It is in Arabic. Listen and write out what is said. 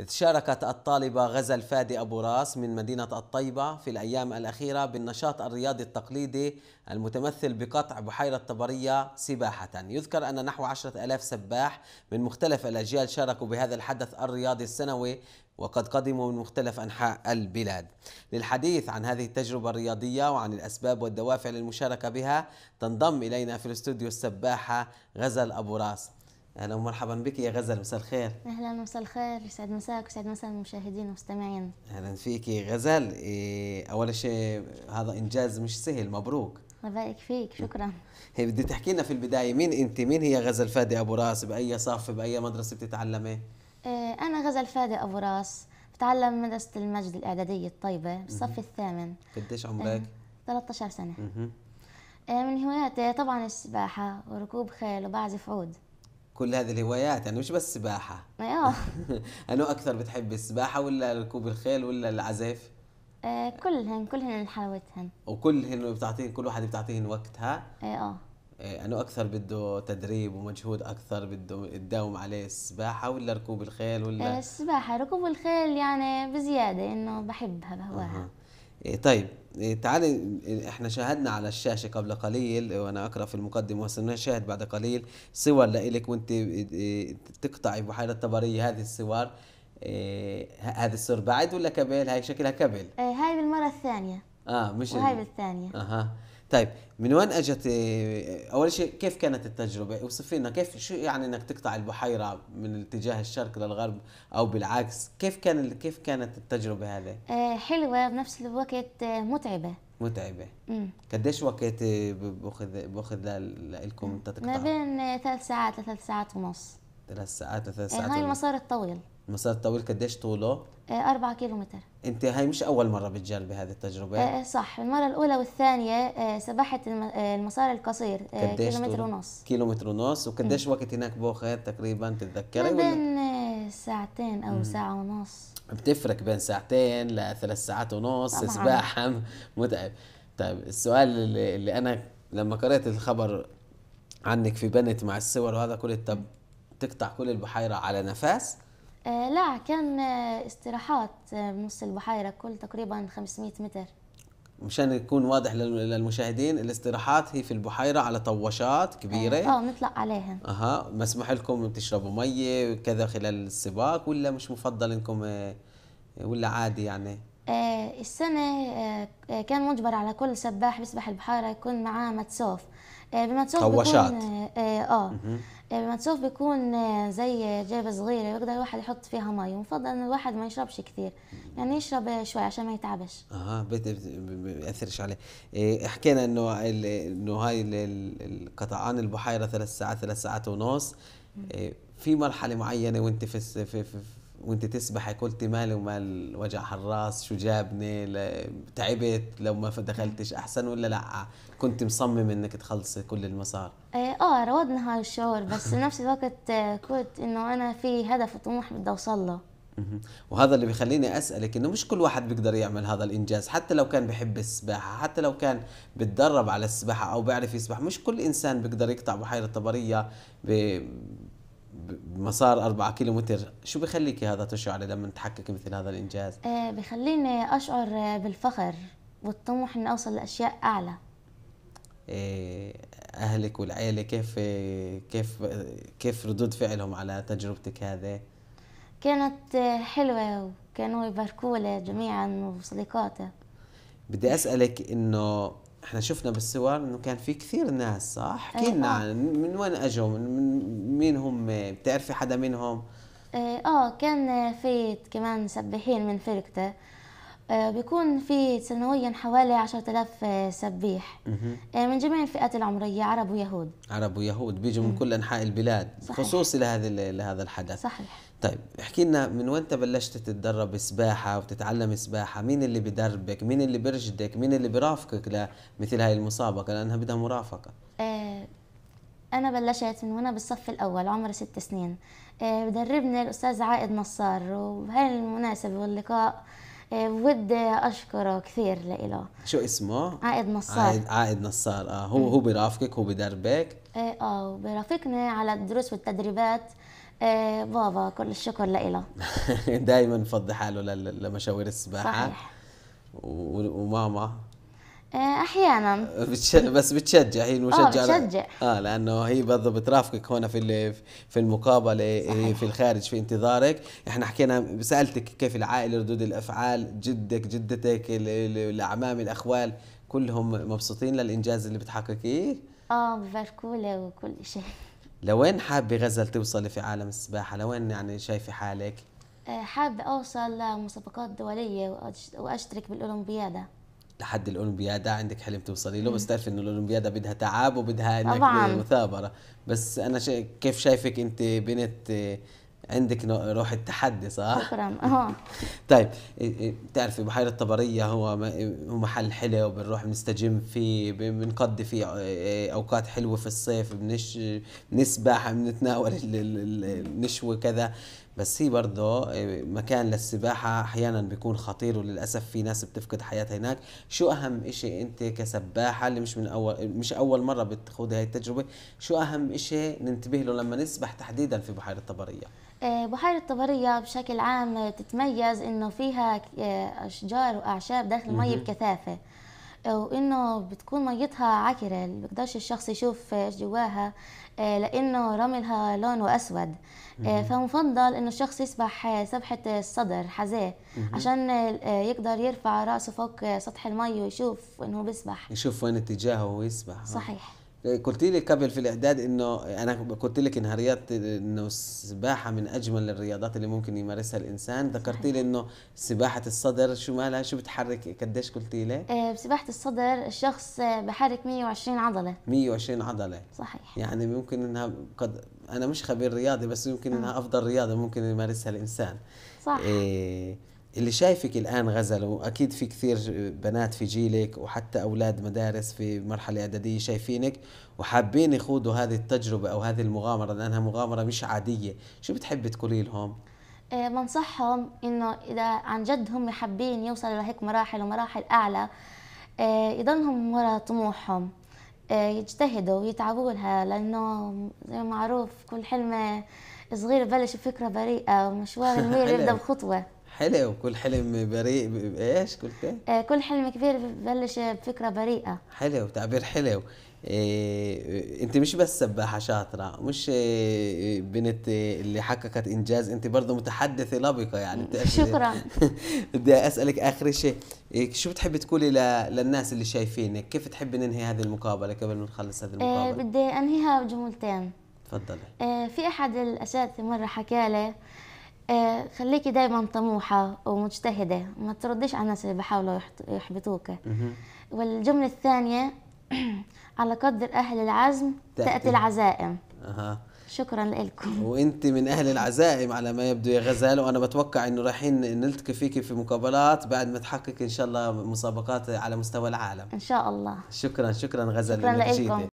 إذ شاركت الطالبة غزل فادي أبو راس من مدينة الطيبة في الأيام الأخيرة بالنشاط الرياضي التقليدي المتمثل بقطع بحيرة طبرية سباحة يذكر أن نحو عشرة ألاف سباح من مختلف الأجيال شاركوا بهذا الحدث الرياضي السنوي وقد قدموا من مختلف أنحاء البلاد للحديث عن هذه التجربة الرياضية وعن الأسباب والدوافع للمشاركة بها تنضم إلينا في الاستوديو السباحة غزل أبو راس اهلا ومرحبا بك يا غزل مساء الخير اهلا مساء الخير يسعد مساك ويسعد مساء المشاهدين والمستمعين اهلا فيك يا غزل إيه اول شيء هذا انجاز مش سهل مبروك الله يبارك فيك شكرا هي بدي تحكي لنا في البدايه مين انت مين هي غزل فادي ابو راس باي صف باي مدرسه بتتعلمي إيه انا غزل فادي ابو راس بتعلم مدرسه المجد الاعداديه الطيبه بالصف الثامن قديش إيه، عمرك 13 سنه إيه، من هواياتي طبعا السباحه وركوب خيل وبعزف عود كل هذه الهوايات يعني مش بس سباحة أيوه. أنا أكثر بتحب السباحة ولا ركوب الخيل ولا العزف؟ آه كلهن كلهن حلاوتهن وكلهن بتعطيهن كل واحدة بتعطيهن وقتها؟ إيه آه. آه انو أكثر بده تدريب ومجهود أكثر بده تداوم عليه السباحة ولا ركوب الخيل ولا؟ آه، السباحة ركوب الخيل يعني بزيادة إنه بحبها بهواها أه. إيه، طيب إيه، تعال إيه، احنا شاهدنا على الشاشة قبل قليل وانا اقرأ في المقدمة وسنشاهد بعد قليل صور لك وانت تقطعي بحيرة طبرية هذه الصور اه هذا الصور بعد ولا كبل هاي شكلها كبل هاي بالمرة الثانية اه مش وهاي بالثانية اها طيب من وين اجت آه، اول شيء كيف كانت التجربه اوصف لنا كيف شو يعني انك تقطع البحيره من اتجاه الشرق للغرب او بالعكس كيف كان كيف كانت التجربه هذه آه، حلوه بنفس الوقت آه، متعبه متعبه امم قديش وقت باخذ باخذ لكم تقطع ما بين ثلاث ساعات لثلاث ساعات ونص ثلاث ساعات لثلاث آه، ساعات هاي المسار الطويل المسار الطويل قديش طوله؟ 4 آه، كيلومتر انت هاي مش اول مره بتجربي هذه التجربه آه، صح المره الاولى والثانيه سبحت المسار القصير آه كيلومتر ونص كيلومتر ونص وقديش وقت هناك بوخر تقريبا تتذكري بين ساعتين او ساعه ونص بتفرق بين ساعتين لثلاث ساعات ونص سباحه متعب طيب السؤال اللي, اللي انا لما قرأت الخبر عنك في بنت مع السور وهذا كله طب تقطع كل البحيره على نفس آه لا كان آه، استراحات بنص آه، البحيره كل تقريبا 500 متر مشان يكون واضح للمشاهدين الاستراحات هي في البحيره على طواشات آه، كبيره اه نطلع عليها اها مسموح لكم تشربوا ميه كذا خلال السباق ولا مش مفضل انكم ولا عادي يعني آه، السنة آه، كان مجبر على كل سباح بيسبح البحيرة يكون معاه متسوف آه، بمتسوف بيكون اه بمتسوف بيكون زي جيبة صغيرة بيقدر الواحد يحط فيها مي ومفضل ان الواحد ما يشربش كثير يعني يشرب شوي عشان ما يتعبش اها بيأثرش عليه حكينا انه انه هاي القطعان البحيرة ثلاث ساعات ثلاث ساعات ونص في مرحلة معينة وانت في, في, في وانت تسبحي قلت مالي ومال وجع الراس شو جابني تعبت لو ما دخلتش احسن ولا لا كنت مصمم انك تخلصي كل المسار إيه، اه روضنا هاي الشعور بس نفس الوقت آه، كنت انه انا في هدف وطموح بدي اوصل له وهذا اللي بيخليني اسالك انه مش كل واحد بيقدر يعمل هذا الانجاز حتى لو كان بحب السباحه حتى لو كان بتدرب على السباحه او بيعرف يسبح مش كل انسان بيقدر يقطع بحيره طبريه بمسار 4 كيلومتر شو بخليكي هذا تشعري لما تحققي مثل هذا الانجاز أه بخليني اشعر بالفخر والطموح اني اوصل لاشياء اعلى أه اهلك والعائله كيف كيف كيف ردود فعلهم على تجربتك هذه كانت حلوه وكانوا يباركوا لي جميعا وصديقاتي بدي اسالك انه احنا شفنا بالصور انه كان في كثير ناس صح؟ احكي لنا عن من وين اجوا؟ من مين هم؟ بتعرفي حدا منهم؟ إيه، اه كان في كمان مسبحين من فرقته آه، بيكون في سنويا حوالي 10000 آه، سبيح آه، من جميع الفئات العمريه عرب ويهود عرب ويهود بيجوا من كل انحاء البلاد صحيح. خصوصي لهذا لهذا الحدث صحيح طيب احكي لنا من وين بلشت تتدرب سباحه وتتعلم سباحه مين اللي بدربك مين اللي برشدك مين اللي برافقك لمثل هاي المسابقه لانها بدها مرافقه انا بلشت من وانا بالصف الاول عمري ست سنين بدربني الاستاذ عائد نصار وبهاي المناسبه واللقاء بدي آه، اشكره كثير لإله شو اسمه؟ عائد نصار عائد, عائد نصار اه هو م. هو بيرافقك هو بدربك؟ ايه اه بيرافقني على الدروس والتدريبات آه بابا كل الشكر لإله دائما فضي حاله لمشاوير السباحه صحيح وماما آه، احيانا بتش... بس بتشجع هي المشجعه اه بتشجع اه لانه هي برضه بترافقك هون في في المقابله إيه، صحيح. في الخارج في انتظارك احنا حكينا سالتك كيف العائله ردود الافعال جدك جدتك الاعمام الاخوال كلهم مبسوطين للانجاز اللي بتحققيه اه بباركوا وكل شيء لوين حابه غزل توصلي في عالم السباحه لوين يعني شايفه حالك آه، حابه اوصل لمسابقات دوليه واشترك بالاولمبياده لحد الاولمبياده عندك حلم توصلي له بس تعرفي انه الاولمبياده بدها تعب وبدها انك طبعاً. مثابره بس انا شا... كيف شايفك انت بنت آه، عندك روح التحدي صح؟ شكرا اه طيب بتعرفي بحيرة طبرية هو هو محل حلو وبنروح بنستجم فيه بنقضي فيه آه، آه، اوقات حلوة في الصيف بنش بنسبح بنتناول النشوة كذا بس هي برضه آه، مكان للسباحة أحيانا بيكون خطير وللأسف في ناس بتفقد حياتها هناك شو أهم إشي أنت كسباحة اللي مش من أول مش أول مرة بتخوض هاي التجربة شو أهم إشي ننتبه له لما نسبح تحديدا في بحيرة طبرية آه، بحيرة طبرية بشكل عام تتميز إنه فيها آه، أشجار وأعشاب داخل المية بكثافة وانه بتكون ميتها عكرة بيقدرش الشخص يشوف ايش جواها آه، لانه رملها لونه اسود آه، فمفضل انه الشخص يسبح آه، سبحة الصدر حذاء عشان يقدر يرفع راسه فوق سطح المي ويشوف انه بيسبح يشوف وين اتجاهه ويسبح صحيح قلت لي قبل في الاعداد انه انا قلت لك ان رياضه انه السباحه من اجمل الرياضات اللي ممكن يمارسها الانسان ذكرت لي انه سباحه الصدر شو مالها شو بتحرك قديش قلت لي بسباحه آه، الصدر الشخص بحرك 120 عضله 120 عضله صحيح يعني ممكن انها قد انا مش خبير رياضي بس يمكن آه. انها افضل رياضه ممكن يمارسها الانسان صح إيه اللي شايفك الان غزل واكيد في كثير بنات في جيلك وحتى اولاد مدارس في مرحله اعداديه شايفينك وحابين يخوضوا هذه التجربه او هذه المغامره لانها مغامره مش عاديه شو بتحبي تقولي لهم آه، بنصحهم انه اذا عن جد هم حابين يوصلوا لهيك مراحل ومراحل اعلى آه، يضلهم ورا طموحهم آه، يجتهدوا ويتعبوا لها لانه زي ما معروف كل حلم صغير ببلش بفكره بريئه ومشوار الميل يبدا بخطوه حلو كل حلم بريء ايش قلت؟ آه، كل حلم كبير ببلش بفكرة بريئة حلو تعبير حلو إيه انت مش بس سباحة شاطرة مش إيه بنت اللي حققت انجاز انت برضه متحدثة لبقة يعني شكراً. بدي اسألك اخر شيء إيه شو بتحبي تقولي للناس اللي شايفينك كيف تحب ننهي هذه المقابلة قبل ما نخلص هذه آه، المقابله إيه بدي أنهيها بجملتين تفضلي إيه في أحد الأساتذة مرة حكى لي آه، خليكي دايما طموحة ومجتهدة ما ترديش على الناس اللي بحاولوا يحبطوك والجملة الثانية على قدر أهل العزم تأتي العزائم اها شكرا لكم وانت من اهل العزائم على ما يبدو يا غزال وانا بتوقع انه رايحين نلتقي فيكي في مقابلات بعد ما تحقق ان شاء الله مسابقات على مستوى العالم ان شاء الله شكرا شكرا غزال شكرا لكم